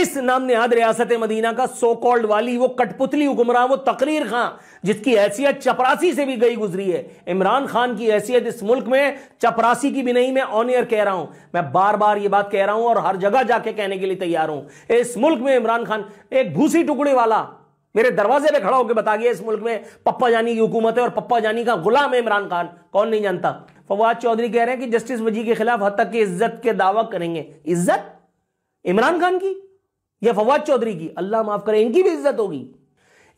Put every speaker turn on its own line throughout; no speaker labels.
इस नाम नेहाद रियासत मदीना का सो कॉल्ड वाली वो कठपुतली हुक्मरान वो तकरीर खां जिसकी हैसियत चपरासी से भी गई गुजरी है इमरान खान की हैसियत इस मुल्क में चपरासी की भी नहीं मैं ऑनियर कह रहा हूं मैं बार बार ये बात कह रहा हूं और हर जगह जाके कहने के लिए तैयार हूं इस मुल्क में इमरान खान एक भूसी टुकड़े वाला मेरे दरवाजे पर खड़ा होकर बता गया इस मुल्क में पप्पा जानी की हुकूमत है और पप्पा जानी का गुलाम है इमरान खान कौन नहीं जानता फवाद चौधरी कह रहे हैं कि जस्टिस वजी के खिलाफ हद तक की इज्जत के दावा करेंगे इज्जत इमरान खान की या फवाद चौधरी की अल्लाह माफ करे इनकी भी इज्जत होगी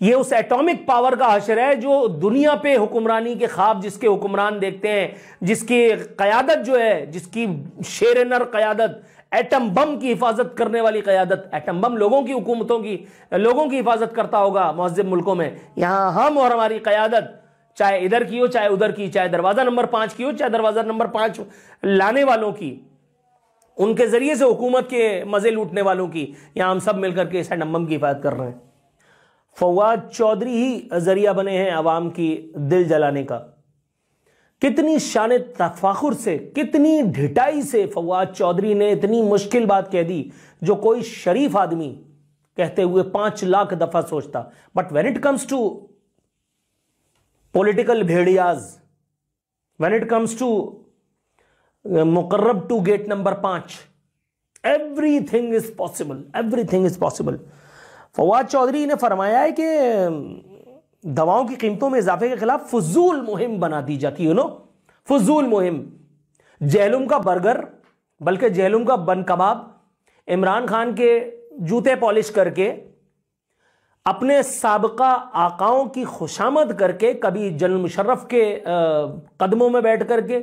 ये उस एटॉमिक पावर का हशर है जो दुनिया पे हुक्मरानी के खाब जिसके हुक्मरान देखते हैं जिसकी क़यादत जो है जिसकी शेर नर क़यादत एटम बम की हिफाजत करने वाली क़यादत एटम बम लोगों की हुकूमतों की लोगों की हिफाजत करता होगा महजब मुल्कों में यहाँ हम और हमारी क़यादत चाहे इधर की हो चाहे उधर की चाहे दरवाज़ा नंबर पांच की हो चाहे दरवाज़ा नंबर पांच लाने वालों की उनके ज़रिए से हुकूमत के मज़े लूटने वालों की या हम सब मिलकर के इस की हिफाजत कर रहे हैं फवाद चौधरी ही ज़रिया बने हैं आवाम की दिल जलाने का कितनी शान तफाखुर से कितनी ढिटाई से फवाद चौधरी ने इतनी मुश्किल बात कह दी जो कोई शरीफ आदमी कहते हुए पांच लाख दफ़ा सोचता but when it comes to political भेड़ियाज वेन इट कम्स टू मुकर्रब टू गेट नंबर पांच everything is possible everything is possible Fawad Chaudhry ने फरमाया है कि दवाओं की कीमतों में इजाफे के खिलाफ फजूल मुहिम बना दी जाती है नो फजूल मुहिम जहलुम का बर्गर बल्कि जहलुम का बन कबाब इमरान खान के जूते पॉलिश करके अपने सबका आकाओं की खुशामद करके कभी जनरल मुशर्रफ के कदमों में बैठ करके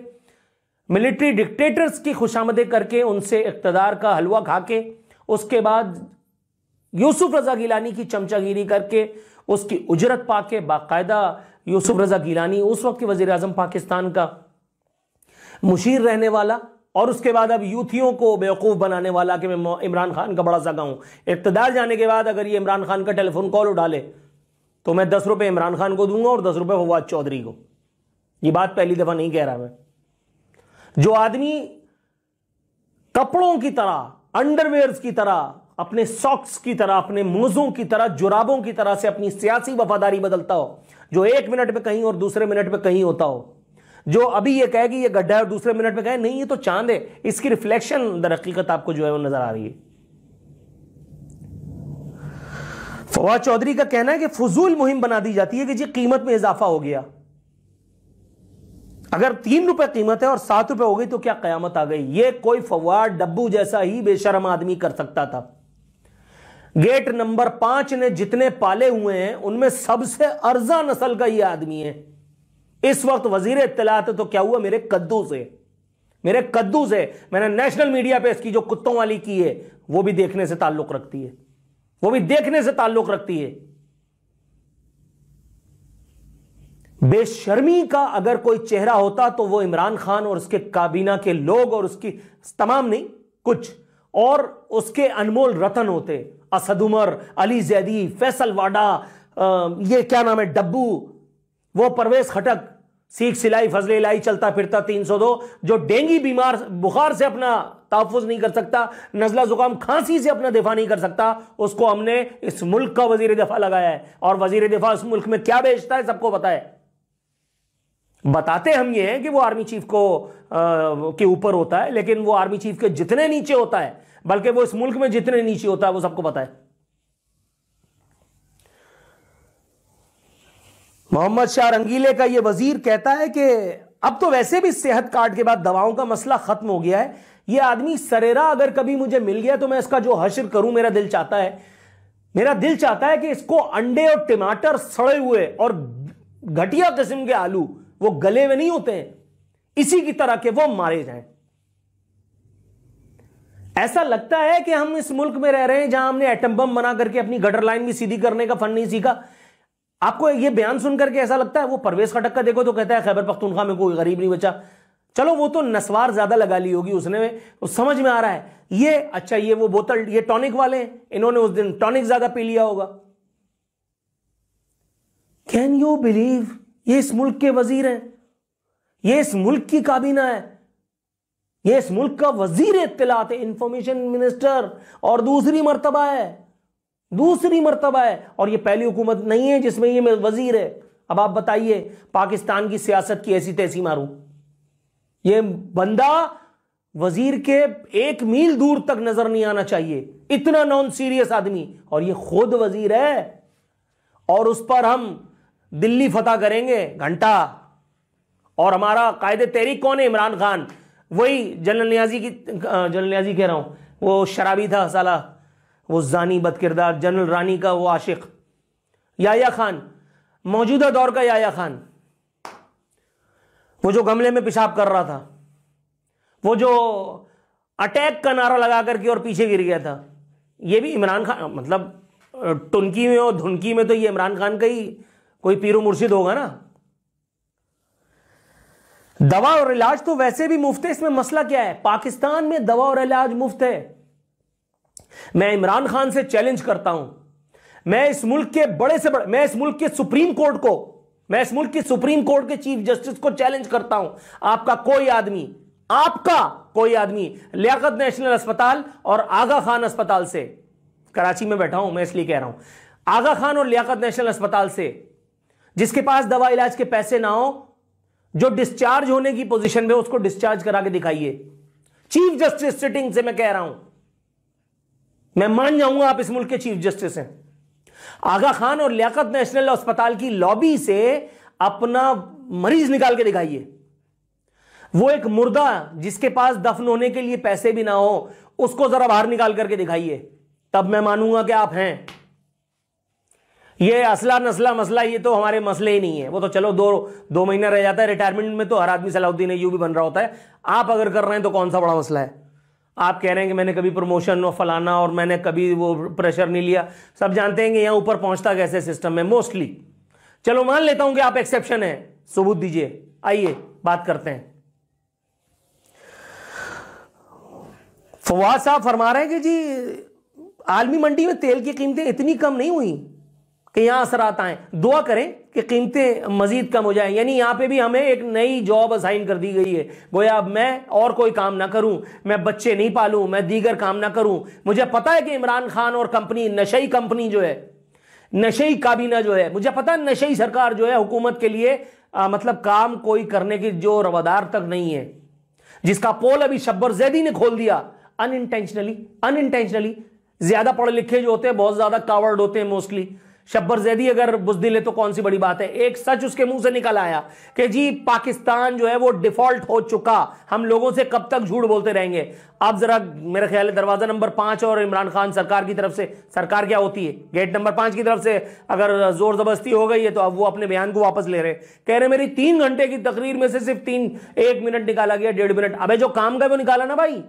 मिलिट्री डिक्टेटर्स की खुशामदे करके उनसे इकतदार का हलवा खा के उसके बाद यूसुफ रजा गिलानी की चमचागिरी करके उसकी उजरत पा के बाकायदा यूसुफ रजा गिलानी उस वक्त के वजीर अजम पाकिस्तान का मुशीर रहने वाला और उसके बाद अब यूथियों को बेवकूफ़ बनाने वाला कि मैं इमरान खान का बड़ा सगा हूँ इकतदार जाने के बाद अगर ये इमरान खान का टेलीफोन कॉल उठा ले तो मैं दस रुपये इमरान खान को दूंगा और दस रुपये फवाद चौधरी को ये बात पहली दफ़ा नहीं कह रहा मैं जो आदमी कपड़ों की तरह अंडरवेयर की तरह अपने सॉक्स की तरह अपने मोजों की तरह जुराबों की तरह से अपनी सियासी वफादारी बदलता हो जो एक मिनट में कहीं और दूसरे मिनट में कहीं होता हो जो अभी ये कहे कि ये गड्ढा है और दूसरे मिनट में कहे नहीं ये तो चांद है इसकी रिफ्लेक्शन दर हकीकत आपको जो है वो नजर आ रही है फवाद चौधरी का कहना है कि फजूल मुहिम बना दी जाती है कि जी कीमत में इजाफा हो गया अगर तीन रुपए कीमत है और सात रुपए हो गई तो क्या कयामत आ गई ये कोई फवाद डब्बू जैसा ही बेशरम आदमी कर सकता था गेट नंबर पांच ने जितने पाले हुए हैं उनमें सबसे अर्जा नस्ल का ये आदमी है इस वक्त वजीर इतलात तो क्या हुआ मेरे कद्दू से मेरे कद्दू से मैंने नेशनल मीडिया पे इसकी जो कुत्तों वाली की है वो भी देखने से ताल्लुक रखती है वो भी देखने से ताल्लुक रखती है बेशर्मी का अगर कोई चेहरा होता तो वो इमरान खान और उसके काबीना के लोग और उसकी तमाम नहीं कुछ और उसके अनमोल रतन होते असद उमर अली जैदी फैसल वाडा ये क्या नाम है डब्बू वो परवेज खटक सीख सिलाई फजल इलाई चलता फिरता 302 जो डेंगी बीमार बुखार से अपना तहफुज नहीं कर सकता नजला ज़ुकाम खांसी से अपना दिफा नहीं कर सकता उसको हमने इस मुल्क का वजीर दफा लगाया है और वजीर दफा इस मुल्क में क्या बेचता है सबको पता है बताते हम ये हैं कि वो आर्मी चीफ को आ, के ऊपर होता है लेकिन वो आर्मी चीफ के जितने नीचे होता है बल्कि वो इस मुल्क में जितने नीचे होता है वो सबको पता है मोहम्मद शाह रंगीले का यह वजीर कहता है कि अब तो वैसे भी सेहत कार्ड के बाद दवाओं का मसला खत्म हो गया है यह आदमी सरेरा अगर कभी मुझे मिल गया तो मैं इसका जो हशर करूं मेरा दिल चाहता है मेरा दिल चाहता है कि इसको अंडे और टमाटर सड़े हुए और घटिया किस्म के आलू वो गले में नहीं होते इसी की तरह के वो मारे जाएं ऐसा लगता है कि हम इस मुल्क में रह रहे हैं जहां हमने एटम बम बना करके अपनी गटर लाइन भी सीधी करने का फन नहीं सीखा आपको ये बयान सुन करके ऐसा लगता है वो परवेश खटक का देखो तो कहता है खैबर पख्तूनखा में कोई गरीब नहीं बचा चलो वो तो नसवार ज्यादा लगा ली होगी उसने में तो समझ में आ रहा है ये अच्छा ये वो बोतल ये टॉनिक वाले हैं इन्होंने उस दिन टॉनिक ज्यादा पी लिया होगा कैन यू बिलीव ये इस मुल्क के वजीर हैं ये इस मुल्क की काबीना है ये इस मुल्क का वजीर इतलात इंफॉर्मेशन मिनिस्टर और दूसरी मरतबा है दूसरी मरतबा है और ये पहली हुकूमत नहीं है जिसमें ये वजीर है अब आप बताइए पाकिस्तान की सियासत की ऐसी तैसी मारू ये बंदा वजीर के एक मील दूर तक नजर नहीं आना चाहिए इतना नॉन सीरियस आदमी और ये खुद वजीर है और उस पर हम दिल्ली फतेह करेंगे घंटा और हमारा कायदे तहरीक कौन है इमरान खान वही जनरल न्याजी की जनरल न्याजी कह रहा हूँ वो शराबी था साला वो जानी बदकिरदार जनरल रानी का वो आशिक याया खान मौजूदा दौर का याया खान वो जो गमले में पेशाब कर रहा था वो जो अटैक का नारा लगा करके और पीछे गिर गया था ये भी इमरान खान मतलब टुनकी में और धुनकी में तो ये इमरान खान का ही कोई पीरो मुर्शिद होगा ना दवा और इलाज तो वैसे भी मुफ्त है इसमें मसला क्या है पाकिस्तान में दवा और इलाज मुफ्त है मैं इमरान खान से चैलेंज करता हूं मैं इस मुल्क के बड़े से बड़े मैं इस मुल्क के सुप्रीम कोर्ट को मैं इस मुल्क की सुप्रीम कोर्ट के चीफ जस्टिस को चैलेंज करता हूं आपका कोई आदमी आपका कोई आदमी लियाकत नेशनल अस्पताल और आगा खान अस्पताल से कराची में बैठा हूं मैं इसलिए कह रहा हूं आगा खान और लियाकत नेशनल अस्पताल से जिसके पास दवा इलाज के पैसे ना हो जो डिस्चार्ज होने की पोजीशन में उसको डिस्चार्ज करा के दिखाइए चीफ जस्टिस सिटिंग से मैं कह रहा हूं मैं मान जाऊंगा आप इस मुल्क के चीफ जस्टिस हैं आगा खान और लियाकत नेशनल अस्पताल की लॉबी से अपना मरीज निकाल के दिखाइए वो एक मुर्दा जिसके पास दफन होने के लिए पैसे भी ना हो उसको जरा बाहर निकाल करके दिखाइए तब मैं मानूंगा कि आप हैं ये असला नसला मसला ये तो हमारे मसले ही नहीं है वो तो चलो दो दो महीना रह जाता है रिटायरमेंट में तो हर आदमी सलाउद्दीन यू भी बन रहा होता है आप अगर कर रहे हैं तो कौन सा बड़ा मसला है आप कह रहे हैं कि मैंने कभी प्रमोशन और फलाना और मैंने कभी वो प्रेशर नहीं लिया सब जानते हैं कि यहाँ ऊपर पहुँचता कैसे सिस्टम में मोस्टली चलो मान लेता हूँ कि आप एक्सेप्शन है सबूत दीजिए आइए बात करते हैं फवाद साहब फरमा रहे हैं कि जी आलमी मंडी में तेल की कीमतें इतनी कम नहीं हुई कि असर असरात है दुआ करें कि कीमतें मज़ीद कम हो जाए यानी यहां पे भी हमें एक नई जॉब असाइन कर दी गई है गोया अब मैं और कोई काम ना करूं मैं बच्चे नहीं पालू मैं दीगर काम ना करूं मुझे पता है कि इमरान खान और कंपनी नशई कंपनी जो है नशई काबीना जो है मुझे पता है नशई सरकार जो है हुकूमत के लिए आ, मतलब काम कोई करने की जो रवादार तक नहीं है जिसका पोल अभी शब्बर जैदी ने खोल दिया अनइंटेंशनली अनइंटेंशनली ज़्यादा पढ़े लिखे जो होते हैं बहुत ज़्यादा कावर्ड होते हैं मोस्टली शब्बर जैदी अगर बुजदिल है तो कौन सी बड़ी बात है एक सच उसके मुंह से निकल आया कि जी पाकिस्तान जो है वो डिफॉल्ट हो चुका हम लोगों से कब तक झूठ बोलते रहेंगे अब जरा मेरा ख्याल है दरवाजा नंबर पांच और इमरान खान सरकार की तरफ से सरकार क्या होती है गेट नंबर पांच की तरफ से अगर जोर जबरस्ती हो गई है तो अब वो अपने बयान को वापस ले रहे कह रहे मेरी तीन घंटे की तकरीर में से सिर्फ तीन एक मिनट निकाला गया डेढ़ मिनट अब जो काम का वो निकाला ना भाई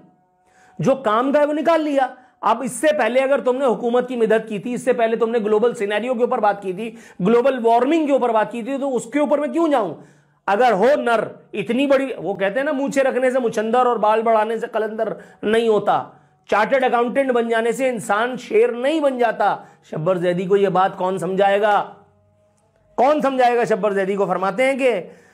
जो काम का है वो निकाल लिया अब इससे पहले अगर तुमने हुकूमत की मदद की थी इससे पहले तुमने ग्लोबल सिनेरियो के ऊपर बात की थी ग्लोबल वार्मिंग के ऊपर बात की थी तो उसके ऊपर मैं क्यों जाऊं अगर हो नर इतनी बड़ी वो कहते हैं ना मूछे रखने से मुछंदर और बाल बढ़ाने से कलंदर नहीं होता चार्टर्ड अकाउंटेंट बन जाने से इंसान शेर नहीं बन जाता शब्बर जैदी को यह बात कौन समझाएगा कौन समझाएगा शब्बर जैदी को फरमाते हैं कि